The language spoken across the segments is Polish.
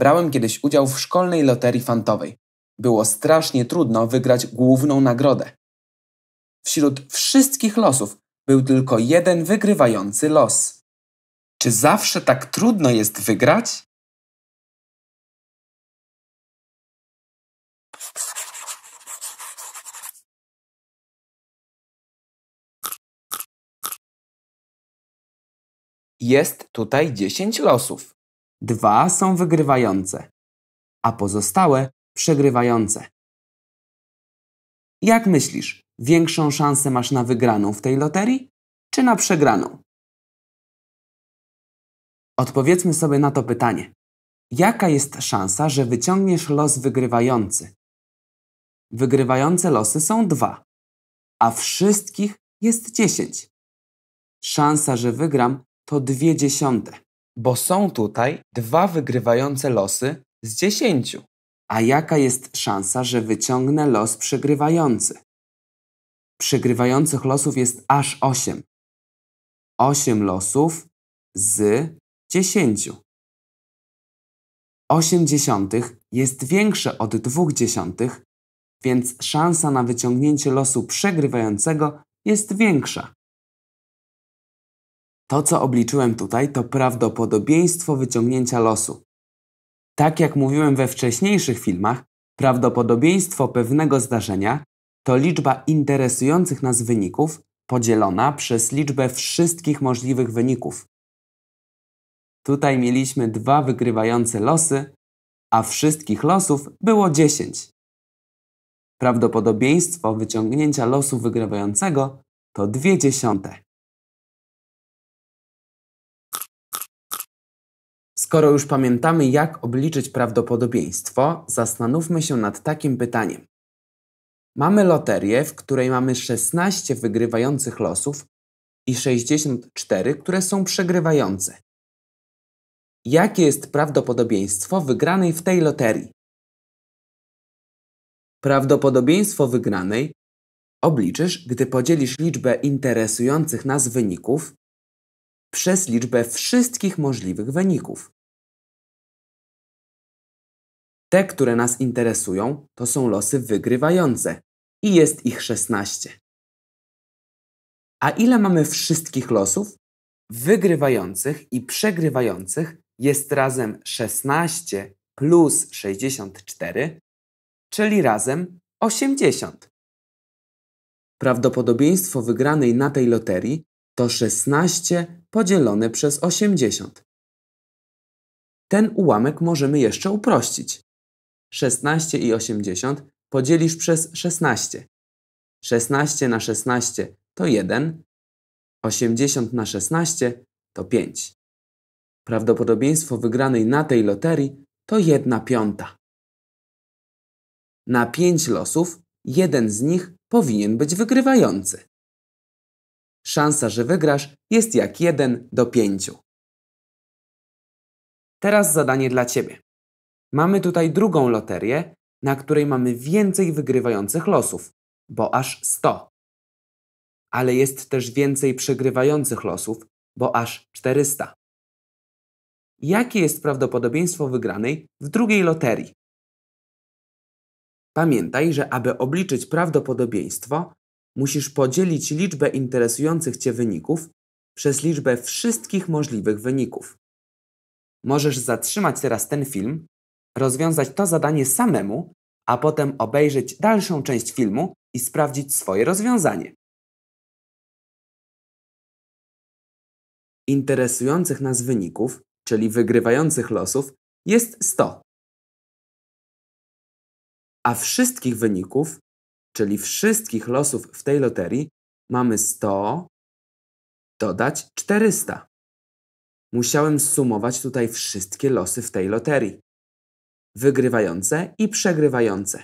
Brałem kiedyś udział w szkolnej loterii fantowej. Było strasznie trudno wygrać główną nagrodę. Wśród wszystkich losów był tylko jeden wygrywający los. Czy zawsze tak trudno jest wygrać? Jest tutaj dziesięć losów. Dwa są wygrywające, a pozostałe przegrywające. Jak myślisz, większą szansę masz na wygraną w tej loterii, czy na przegraną? Odpowiedzmy sobie na to pytanie. Jaka jest szansa, że wyciągniesz los wygrywający? Wygrywające losy są dwa, a wszystkich jest dziesięć. Szansa, że wygram, to dwie dziesiąte bo są tutaj dwa wygrywające losy z dziesięciu. A jaka jest szansa, że wyciągnę los przegrywający? Przegrywających losów jest aż 8. 8 losów z 10. 8 dziesiątych jest większe od 2 dziesiątych, więc szansa na wyciągnięcie losu przegrywającego jest większa. To, co obliczyłem tutaj, to prawdopodobieństwo wyciągnięcia losu. Tak jak mówiłem we wcześniejszych filmach, prawdopodobieństwo pewnego zdarzenia to liczba interesujących nas wyników podzielona przez liczbę wszystkich możliwych wyników. Tutaj mieliśmy dwa wygrywające losy, a wszystkich losów było 10. Prawdopodobieństwo wyciągnięcia losu wygrywającego to dwie dziesiąte. Skoro już pamiętamy, jak obliczyć prawdopodobieństwo, zastanówmy się nad takim pytaniem. Mamy loterię, w której mamy 16 wygrywających losów i 64, które są przegrywające. Jakie jest prawdopodobieństwo wygranej w tej loterii? Prawdopodobieństwo wygranej obliczysz, gdy podzielisz liczbę interesujących nas wyników przez liczbę wszystkich możliwych wyników. Te, które nas interesują, to są losy wygrywające i jest ich 16. A ile mamy wszystkich losów? Wygrywających i przegrywających jest razem 16 plus 64, czyli razem 80. Prawdopodobieństwo wygranej na tej loterii to 16 podzielone przez 80. Ten ułamek możemy jeszcze uprościć. 16 i 80 podzielisz przez 16. 16 na 16 to 1, 80 na 16 to 5. Prawdopodobieństwo wygranej na tej loterii to 1 piąta. Na 5 losów jeden z nich powinien być wygrywający. Szansa, że wygrasz jest jak 1 do 5. Teraz zadanie dla Ciebie. Mamy tutaj drugą loterię, na której mamy więcej wygrywających losów, bo aż 100. Ale jest też więcej przegrywających losów, bo aż 400. Jakie jest prawdopodobieństwo wygranej w drugiej loterii? Pamiętaj, że aby obliczyć prawdopodobieństwo, musisz podzielić liczbę interesujących Cię wyników przez liczbę wszystkich możliwych wyników. Możesz zatrzymać teraz ten film rozwiązać to zadanie samemu, a potem obejrzeć dalszą część filmu i sprawdzić swoje rozwiązanie. Interesujących nas wyników, czyli wygrywających losów, jest 100. A wszystkich wyników, czyli wszystkich losów w tej loterii, mamy 100 dodać 400. Musiałem sumować tutaj wszystkie losy w tej loterii wygrywające i przegrywające.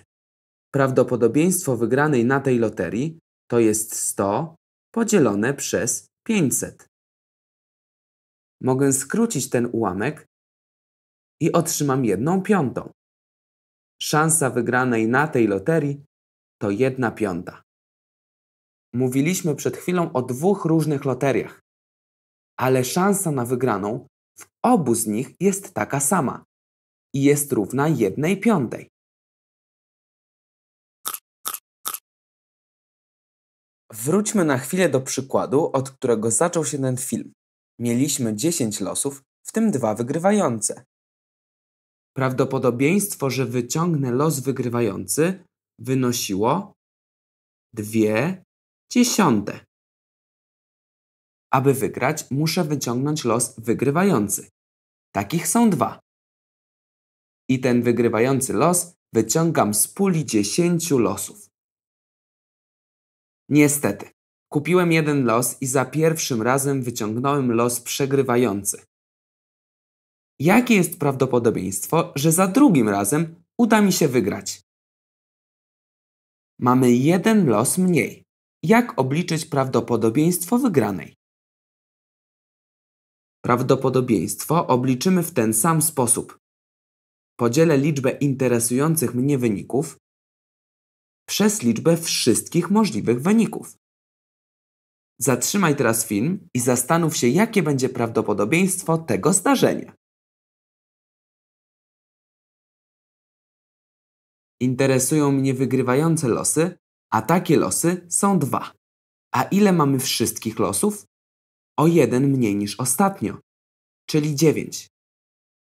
Prawdopodobieństwo wygranej na tej loterii to jest 100 podzielone przez 500. Mogę skrócić ten ułamek i otrzymam jedną piątą. Szansa wygranej na tej loterii to jedna piąta. Mówiliśmy przed chwilą o dwóch różnych loteriach, ale szansa na wygraną w obu z nich jest taka sama i jest równa 1 piątej. Wróćmy na chwilę do przykładu, od którego zaczął się ten film. Mieliśmy 10 losów, w tym dwa wygrywające. Prawdopodobieństwo, że wyciągnę los wygrywający, wynosiło 2 dziesiąte. Aby wygrać, muszę wyciągnąć los wygrywający. Takich są dwa i ten wygrywający los wyciągam z puli 10 losów. Niestety, kupiłem jeden los i za pierwszym razem wyciągnąłem los przegrywający. Jakie jest prawdopodobieństwo, że za drugim razem uda mi się wygrać? Mamy jeden los mniej. Jak obliczyć prawdopodobieństwo wygranej? Prawdopodobieństwo obliczymy w ten sam sposób podzielę liczbę interesujących mnie wyników przez liczbę wszystkich możliwych wyników. Zatrzymaj teraz film i zastanów się, jakie będzie prawdopodobieństwo tego zdarzenia. Interesują mnie wygrywające losy, a takie losy są dwa. A ile mamy wszystkich losów? O jeden mniej niż ostatnio, czyli dziewięć.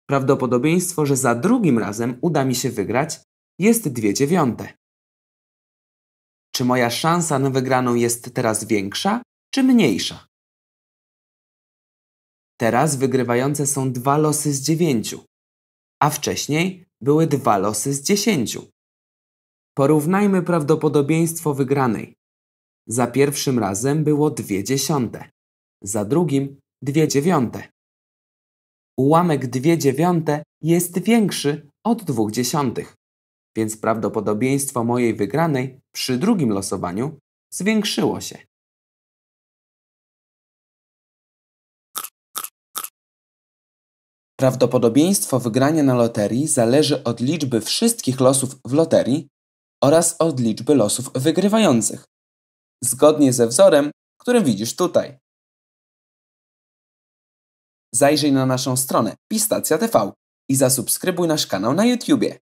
Prawdopodobieństwo, że za drugim razem uda mi się wygrać, jest 2 dziewiąte. Czy moja szansa na wygraną jest teraz większa czy mniejsza? Teraz wygrywające są dwa losy z dziewięciu, a wcześniej były dwa losy z dziesięciu. Porównajmy prawdopodobieństwo wygranej. Za pierwszym razem było dwie dziesiąte, za drugim dwie dziewiąte ułamek 2 dziewiąte jest większy od 2 dziesiątych, więc prawdopodobieństwo mojej wygranej przy drugim losowaniu zwiększyło się. Prawdopodobieństwo wygrania na loterii zależy od liczby wszystkich losów w loterii oraz od liczby losów wygrywających. Zgodnie ze wzorem, który widzisz tutaj zajrzyj na naszą stronę Pistacja TV i zasubskrybuj nasz kanał na YouTube.